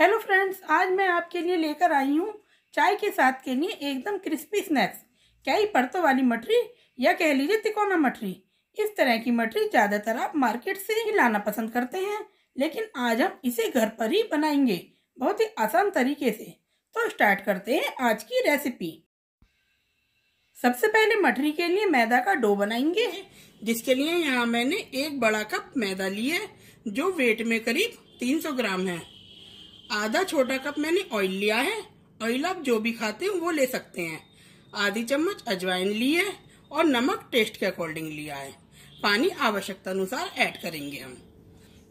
hello friends आज मैं आपके लिए लेकर आई हूँ चाय के साथ के लिए एकदम क्रिस्पी स्नैक्स क्या ही परतों वाली मठरी या कह लीजिए तिकोना मठरी इस तरह की मठरी ज़्यादातर आप मार्केट से ही लाना पसंद करते हैं लेकिन आज हम इसे घर पर ही बनाएंगे बहुत ही आसान तरीके से तो स्टार्ट करते हैं आज की रेसिपी सबसे पहले मठरी के लिए मैदा का डो बनाएंगे जिसके लिए यहाँ मैंने एक बड़ा कप मैदा लिया है जो वेट में करीब 300 ग्राम है आधा छोटा कप मैंने ऑयल लिया है ऑयल आप जो भी खाते हैं वो ले सकते हैं आधी चम्मच अजवाइन ली है और नमक टेस्ट के अकॉर्डिंग लिया है पानी आवश्यकता अनुसार ऐड करेंगे हम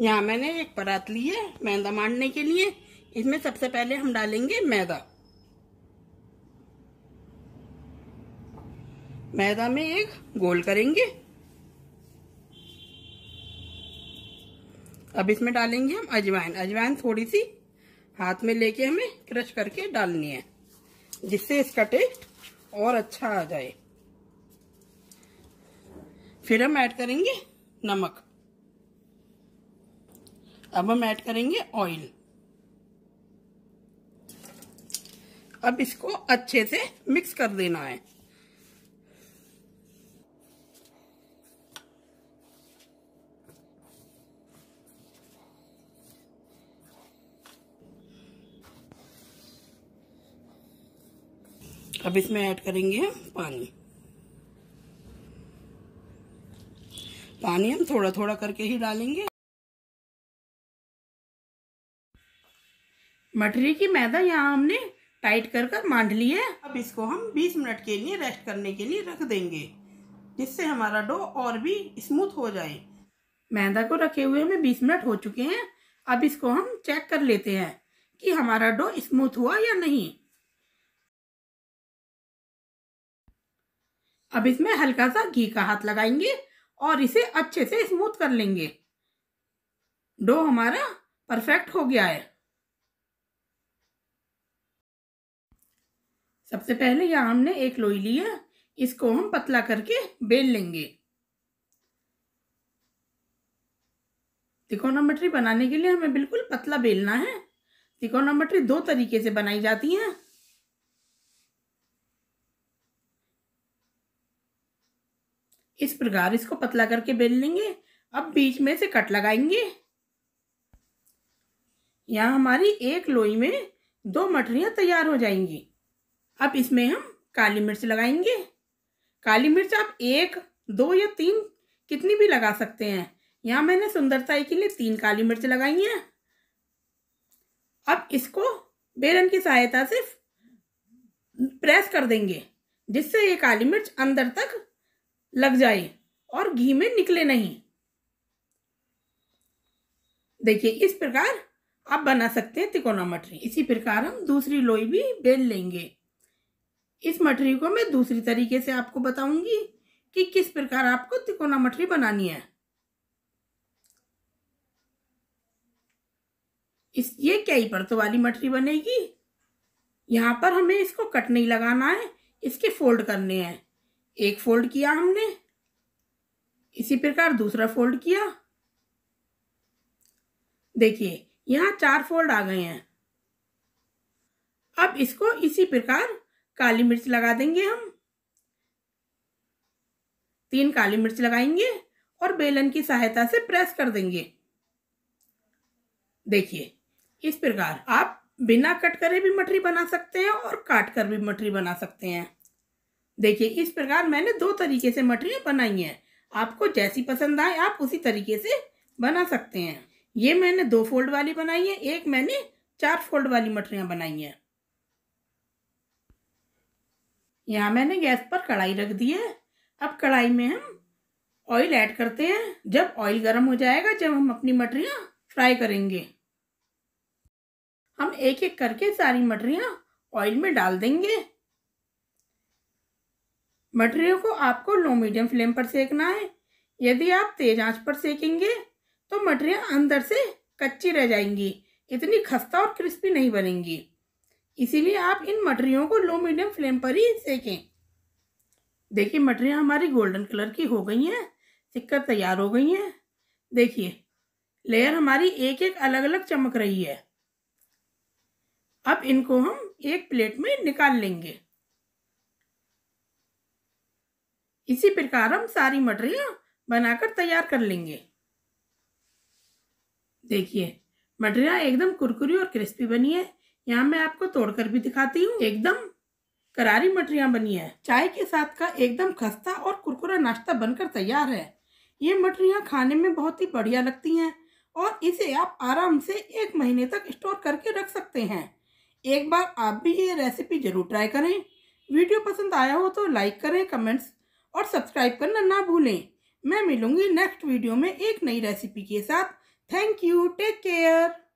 यहाँ मैंने एक परात ली है मैदा मारने के लिए इसमें सबसे पहले हम डालेंगे मैदा मैदा में एक गोल करेंगे अब इसमें डालेंगे हम अजवाइन अजवाइन थोड़ी सी हाथ में लेके हमें क्रश करके डालनी है जिससे इसका टेस्ट और अच्छा आ जाए फिर हम ऐड करेंगे नमक अब हम ऐड करेंगे ऑयल अब इसको अच्छे से मिक्स कर देना है अब इसमें ऐड करेंगे पानी पानी हम थोड़ा थोड़ा करके ही डालेंगे मटरी की मैदा यहाँ हमने टाइट कर कर मांड ली है अब इसको हम 20 मिनट के लिए रेस्ट करने के लिए रख देंगे जिससे हमारा डो और भी स्मूथ हो जाए मैदा को रखे हुए हमें 20 मिनट हो चुके हैं अब इसको हम चेक कर लेते हैं कि हमारा डो स्मूथ हुआ या नहीं अब इसमें हल्का सा घी का हाथ लगाएंगे और इसे अच्छे से स्मूथ कर लेंगे डो हमारा परफेक्ट हो गया है सबसे पहले यहाँ हमने एक लोई ली है इसको हम पतला करके बेल लेंगे त्रिकोणोमेट्री बनाने के लिए हमें बिल्कुल पतला बेलना है त्रिकोणोमेट्री दो तरीके से बनाई जाती है इस प्रकार इसको पतला करके बेल लेंगे अब बीच में से कट लगाएंगे यहाँ हमारी एक लोई में दो मठरियाँ तैयार हो जाएंगी अब इसमें हम काली मिर्च लगाएंगे काली मिर्च आप एक दो या तीन कितनी भी लगा सकते हैं यहाँ मैंने सुंदरता के लिए तीन काली मिर्च लगाई हैं अब इसको बेलन की सहायता से प्रेस कर देंगे जिससे ये काली मिर्च अंदर तक लग जाए और घी में निकले नहीं देखिए इस प्रकार आप बना सकते हैं तिकोना मटरी इसी प्रकार हम दूसरी लोई भी बेल लेंगे इस मटरी को मैं दूसरी तरीके से आपको बताऊंगी कि किस प्रकार आपको तिकोना मटरी बनानी है इस ये कई परतों वाली मटरी बनेगी यहाँ पर हमें इसको कट नहीं लगाना है इसके फोल्ड करने हैं एक फोल्ड किया हमने इसी प्रकार दूसरा फोल्ड किया देखिए यहाँ चार फोल्ड आ गए हैं अब इसको इसी प्रकार काली मिर्च लगा देंगे हम तीन काली मिर्च लगाएंगे और बेलन की सहायता से प्रेस कर देंगे देखिए इस प्रकार आप बिना कट करे भी मठरी बना सकते हैं और काट कर भी मठरी बना सकते हैं देखिए इस प्रकार मैंने दो तरीके से मठरियाँ बनाई हैं आपको जैसी पसंद आए आप उसी तरीके से बना सकते हैं ये मैंने दो फोल्ड वाली बनाई है एक मैंने चार फोल्ड वाली मठरियाँ बनाई हैं यहाँ मैंने गैस पर कढ़ाई रख दी है अब कढ़ाई में हम ऑयल ऐड करते हैं जब ऑयल गर्म हो जाएगा जब हम अपनी मटरियाँ फ्राई करेंगे हम एक एक करके सारी मटरियाँ ऑयल में डाल देंगे मटरियों को आपको लो मीडियम फ्लेम पर सेकना है यदि आप तेज आंच पर सेकेंगे तो मटरियाँ अंदर से कच्ची रह जाएंगी इतनी खस्ता और क्रिस्पी नहीं बनेंगी इसीलिए आप इन मटरियों को लो मीडियम फ्लेम पर ही सेकें देखिए मटरियाँ हमारी गोल्डन कलर की हो गई हैं सिक्कर तैयार हो गई हैं देखिए लेयर हमारी एक एक अलग अलग चमक रही है अब इनको हम एक प्लेट में निकाल लेंगे इसी प्रकार हम सारी मटरियाँ बनाकर तैयार कर लेंगे देखिए मटरियाँ एकदम कुरकुरी और क्रिस्पी बनी है यहाँ मैं आपको तोड़कर भी दिखाती हूँ एकदम करारी मटरिया बनी है चाय के साथ का एकदम खस्ता और कुरकुरा नाश्ता बनकर तैयार है ये मटरियाँ खाने में बहुत ही बढ़िया लगती हैं और इसे आप आराम से एक महीने तक स्टोर करके रख सकते हैं एक बार आप भी ये रेसिपी ज़रूर ट्राई करें वीडियो पसंद आया हो तो लाइक करें कमेंट्स और सब्सक्राइब करना ना भूलें मैं मिलूंगी नेक्स्ट वीडियो में एक नई रेसिपी के साथ थैंक यू टेक केयर